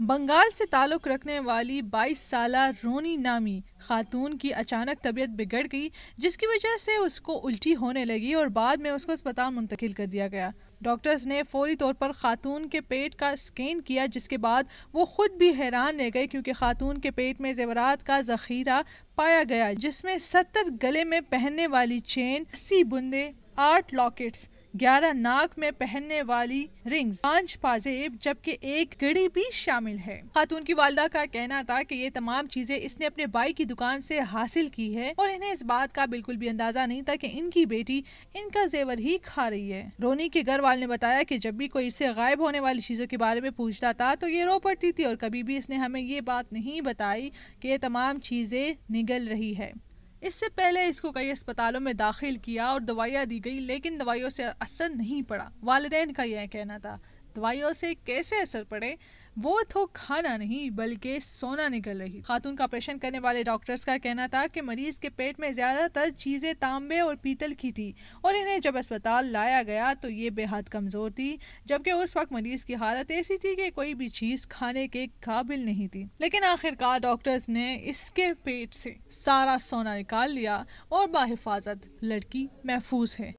بنگال سے تعلق رکھنے والی بائیس سالہ رونی نامی خاتون کی اچانک طبیعت بگڑ گئی جس کی وجہ سے اس کو الٹی ہونے لگی اور بعد میں اس کو اسپتال منتقل کر دیا گیا ڈاکٹرز نے فوری طور پر خاتون کے پیٹ کا سکین کیا جس کے بعد وہ خود بھی حیران رہ گئے کیونکہ خاتون کے پیٹ میں زیورات کا ذخیرہ پایا گیا جس میں ستر گلے میں پہننے والی چین اسی بندے آٹھ لاکٹس گیارہ ناک میں پہننے والی رنگز پانچ پازیب جبکہ ایک گڑی بھی شامل ہے خاتون کی والدہ کا کہنا تھا کہ یہ تمام چیزیں اس نے اپنے بائی کی دکان سے حاصل کی ہے اور انہیں اس بات کا بالکل بھی اندازہ نہیں تھا کہ ان کی بیٹی ان کا زیور ہی کھا رہی ہے رونی کے گھر والے نے بتایا کہ جب بھی کوئی اس سے غائب ہونے والی چیزوں کے بارے میں پوچھتا تھا تو یہ رو پڑتی تھی اور کبھی بھی اس نے ہمیں یہ بات نہیں بتائی کہ یہ تمام چیزیں نگل رہی ہے اس سے پہلے اس کو کئی اسپتالوں میں داخل کیا اور دوائیاں دی گئی لیکن دوائیوں سے اثر نہیں پڑا والدین کا یہ کہنا تھا دوائیوں سے کیسے اثر پڑے وہ تو کھانا نہیں بلکہ سونا نکل رہی خاتون کا آپریشن کرنے والے ڈاکٹرز کا کہنا تھا کہ مریض کے پیٹ میں زیادہ تر چیزیں تانبے اور پیتل کی تھی اور انہیں جب اسپتال لایا گیا تو یہ بے حد کمزور تھی جبکہ اس وقت مریض کی حالت ایسی تھی کہ کوئی بھی چیز کھانے کے قابل نہیں تھی لیکن آخر کار ڈاکٹرز نے اس کے پیٹ سے سارا سونا نکال لیا اور بحفاظت لڑکی محفوظ ہے